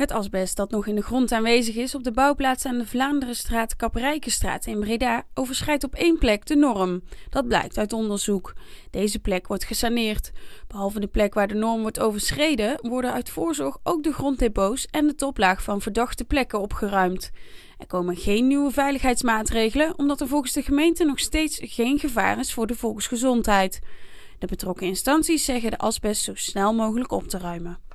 Het asbest dat nog in de grond aanwezig is op de bouwplaats aan de Vlaanderenstraat Kaprijkenstraat in Breda overschrijdt op één plek de norm. Dat blijkt uit onderzoek. Deze plek wordt gesaneerd. Behalve de plek waar de norm wordt overschreden, worden uit voorzorg ook de gronddepots en de toplaag van verdachte plekken opgeruimd. Er komen geen nieuwe veiligheidsmaatregelen omdat er volgens de gemeente nog steeds geen gevaar is voor de volksgezondheid. De betrokken instanties zeggen de asbest zo snel mogelijk op te ruimen.